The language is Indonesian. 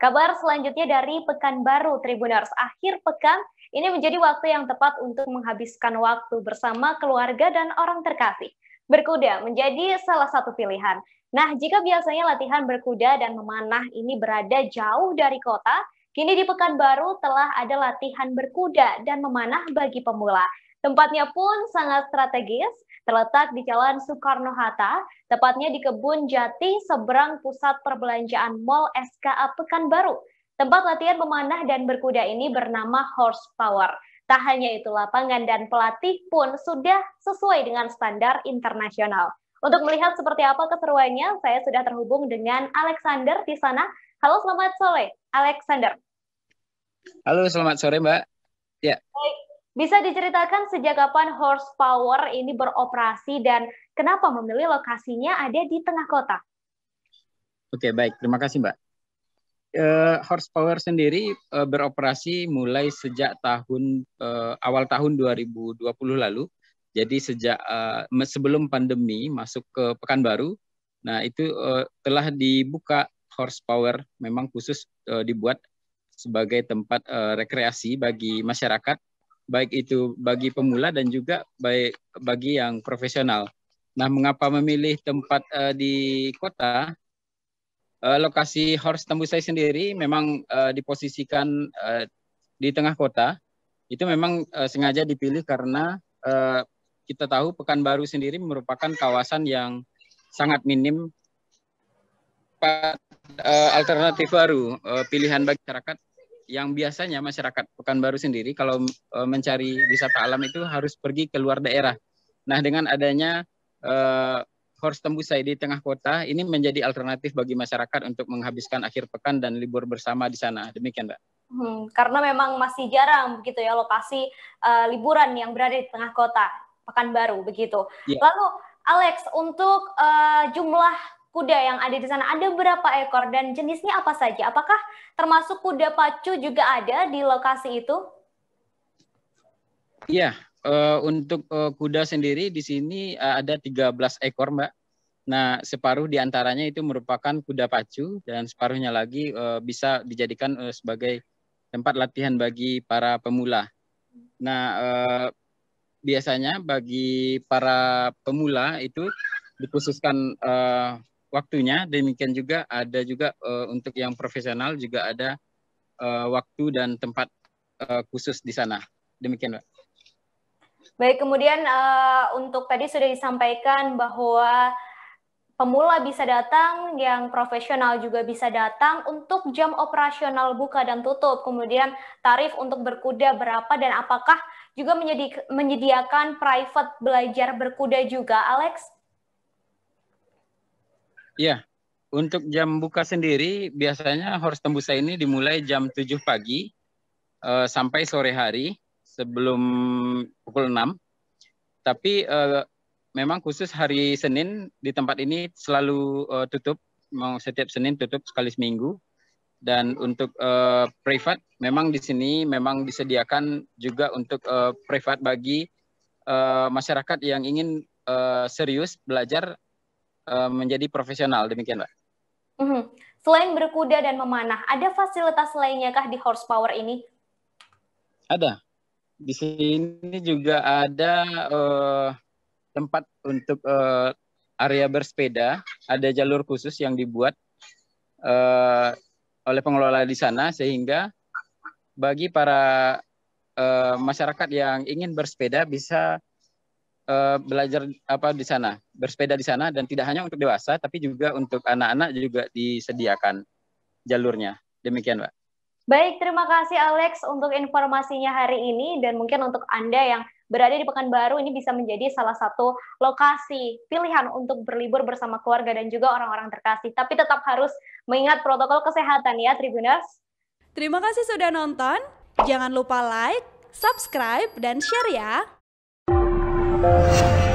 Kabar selanjutnya dari Pekanbaru Tribuners. Akhir pekan ini menjadi waktu yang tepat untuk menghabiskan waktu bersama keluarga dan orang terkasih. Berkuda menjadi salah satu pilihan. Nah, jika biasanya latihan berkuda dan memanah ini berada jauh dari kota, kini di Pekanbaru telah ada latihan berkuda dan memanah bagi pemula. Tempatnya pun sangat strategis, terletak di Jalan Soekarno-Hatta, tepatnya di Kebun Jati, seberang pusat perbelanjaan Mall SKA Pekanbaru. Tempat latihan memanah dan berkuda ini bernama Horsepower. Tak hanya itu, lapangan dan pelatih pun sudah sesuai dengan standar internasional. Untuk melihat seperti apa keseruannya, saya sudah terhubung dengan Alexander di sana. Halo, selamat sore, Alexander. Halo, selamat sore, Mbak. Ya. Baik, bisa diceritakan sejak kapan horsepower ini beroperasi dan kenapa memilih lokasinya ada di tengah kota? Oke, baik. Terima kasih, Mbak. Uh, horsepower sendiri uh, beroperasi mulai sejak tahun uh, awal tahun 2020 lalu. Jadi sejak uh, sebelum pandemi masuk ke Pekanbaru, nah itu uh, telah dibuka horsepower memang khusus uh, dibuat sebagai tempat uh, rekreasi bagi masyarakat baik itu bagi pemula dan juga baik bagi yang profesional. Nah, mengapa memilih tempat uh, di kota? Uh, lokasi horse tembus saya sendiri memang uh, diposisikan uh, di tengah kota. Itu memang uh, sengaja dipilih karena uh, kita tahu Pekanbaru sendiri merupakan kawasan yang sangat minim uh, alternatif baru pilihan bagi masyarakat yang biasanya masyarakat Pekanbaru sendiri kalau e, mencari wisata alam itu harus pergi ke luar daerah. Nah, dengan adanya e, Horse Tembusai di tengah kota ini menjadi alternatif bagi masyarakat untuk menghabiskan akhir pekan dan libur bersama di sana. Demikian, Mbak. Hmm, karena memang masih jarang begitu ya lokasi uh, liburan yang berada di tengah kota Pekanbaru begitu. Yeah. Lalu Alex, untuk uh, jumlah kuda yang ada di sana. Ada berapa ekor dan jenisnya apa saja? Apakah termasuk kuda pacu juga ada di lokasi itu? Iya, uh, untuk uh, kuda sendiri di sini uh, ada 13 ekor, Mbak. Nah, separuh diantaranya itu merupakan kuda pacu dan separuhnya lagi uh, bisa dijadikan uh, sebagai tempat latihan bagi para pemula. Nah, uh, biasanya bagi para pemula itu dikhususkan uh, waktunya. Demikian juga ada juga uh, untuk yang profesional juga ada uh, waktu dan tempat uh, khusus di sana. Demikian, Pak. Baik, kemudian uh, untuk tadi sudah disampaikan bahwa pemula bisa datang, yang profesional juga bisa datang untuk jam operasional buka dan tutup. Kemudian tarif untuk berkuda berapa dan apakah juga menyedi menyediakan private belajar berkuda juga, Alex? Ya, untuk jam buka sendiri biasanya Hors Tembusa ini dimulai jam 7 pagi uh, sampai sore hari sebelum pukul 6. Tapi uh, memang khusus hari Senin di tempat ini selalu uh, tutup, mau setiap Senin tutup sekali seminggu. Dan untuk uh, privat memang di sini memang disediakan juga untuk uh, privat bagi uh, masyarakat yang ingin uh, serius belajar Eh, menjadi profesional demikian, Pak. Mm -hmm. Selain berkuda dan memanah, ada fasilitas lainnya kah di horsepower ini? Ada. Di sini juga ada uh, tempat untuk uh, area bersepeda, ada jalur khusus yang dibuat uh, oleh pengelola di sana sehingga bagi para uh, masyarakat yang ingin bersepeda bisa uh, belajar apa di sana, bersepeda di sana dan tidak hanya untuk dewasa tapi juga untuk anak-anak juga disediakan jalurnya. Demikian, Pak. Baik, terima kasih Alex untuk informasinya hari ini dan mungkin untuk Anda yang berada di Pekanbaru ini bisa menjadi salah satu lokasi pilihan untuk berlibur bersama keluarga dan juga orang-orang terkasih. Tapi tetap harus mengingat protokol kesehatan ya, Tribuners. Terima kasih sudah nonton. Jangan lupa like, subscribe, dan share ya. Thank you.